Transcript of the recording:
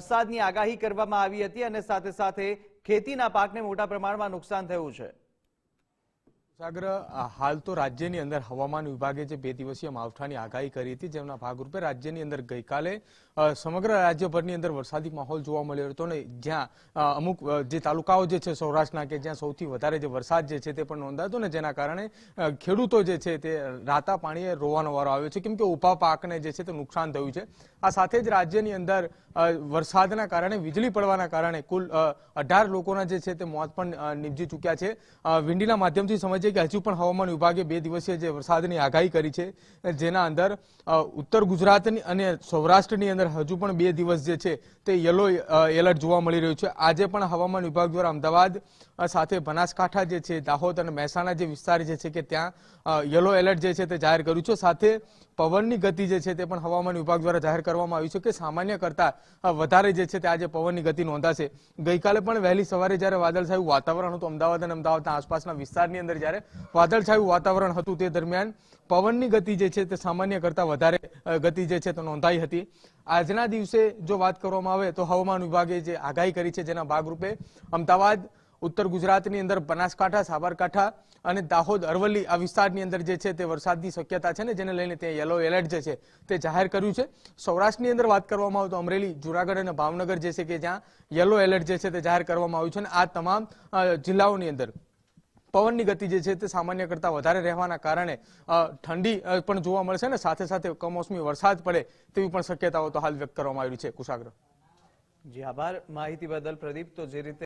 વરસાદની આગાહી કરવામાં આવી હતી અને સાથે સાથે ખેતીના પાકને મોટા પ્રમાણમાં નુકસાન થયું છે સાગર હાલ તો રાજ્યની અંદર હવામાન વિભાગે જે બે દિવસીય માવઠાની આગાહી કરી હતી જેમના ભાગરૂપે રાજ્યની અંદર ગઈકાલે સમગ્ર રાજ્યભરની અંદર વરસાદી માહોલ જોવા મળ્યો હતો ને જ્યાં અમુક જે તાલુકાઓ જે છે સૌરાષ્ટ્રના કે જ્યાં સૌથી વધારે જે વરસાદ જે છે તે પણ નોંધાયો ને જેના કારણે ખેડૂતો જે છે તે રાતા પાણીએ રોવાનો વારો આવ્યો છે કેમ કે ઉભા પાકને જે છે તે નુકસાન થયું છે આ સાથે જ રાજ્યની અંદર વરસાદના કારણે વીજળી પડવાના કારણે કુલ અઢાર લોકોના જે છે તે મોત પણ નિપજી ચૂક્યા છે વિંડીના માધ્યમથી સમજીએ છે કે હજુ પણ હવામાન વિભાગે બે દિવસીય જે વરસાદની આગાહી કરી છે જેના અંદર ઉત્તર ગુજરાતની અને સૌરાષ્ટ્રની અંદર હજુ પણ બે દિવસ જે છે તે યલો એલર્ટ જોવા મળી રહ્યું છે આજે પણ હવામાન વિભાગ દ્વારા અમદાવાદ સાથે બનાસકાંઠા જે છે દાહોદ અને મહેસાણા જે વિસ્તાર જે છે કે ત્યાં યલો એલર્ટ જે છે તે જાહેર કર્યું છે સાથે પવનની ગતિ જે છે તે પણ હવામાન વિભાગ દ્વારા જાહેર કરવામાં આવ્યું છે કે સામાન્ય કરતા વધારે જે છે તે આજે પવનની ગતિ નોંધાશે ગઈકાલે પણ વહેલી સવારે જ્યારે વાદળછાયું વાતાવરણ હતું અમદાવાદ અને અમદાવાદના આસપાસના વિસ્તારની અંદર જ્યારે ત્યારે વાદળછાયું વાતાવરણ હતું તે દરમિયાન પવનની ગતિ જે છે તે સામાન્ય કરતાં વધારે ગતિ જે છે તે નોંધાઈ હતી આજના દિવસે જો વાત કરવામાં આવે તો હવામાન વિભાગે જે આગાહી કરી છે જેના ભાગરૂપે અમદાવાદ ઉત્તર ગુજરાતની અંદર બનાસકાંઠા સાબરકાંઠા અને દાહોદ અરવલ્લી આ વિસ્તારની અંદર જે છે તે વરસાદની શક્યતા છે ને જેને લઈને ત્યાં યલો એલર્ટ જે છે તે જાહેર કર્યું છે સૌરાષ્ટ્રની અંદર વાત કરવામાં આવે તો અમરેલી જુનાગઢ અને ભાવનગર જે છે કે જ્યાં યલો એલર્ટ જે છે તે જાહેર કરવામાં આવ્યું છે અને આ તમામ જિલ્લાઓની અંદર પવનની ગતિ જે છે તે સામાન્ય કરતા વધારે રહેવાના કારણે ઠંડી પણ જોવા મળશે ને સાથે સાથે કમોસમી વરસાદ પડે તેવી પણ શક્યતાઓ તો હાલ વ્યક્ત કરવામાં આવી છે કુશાગ્ર જી આભાર માહિતી બદલ પ્રદીપ તો જે રીતે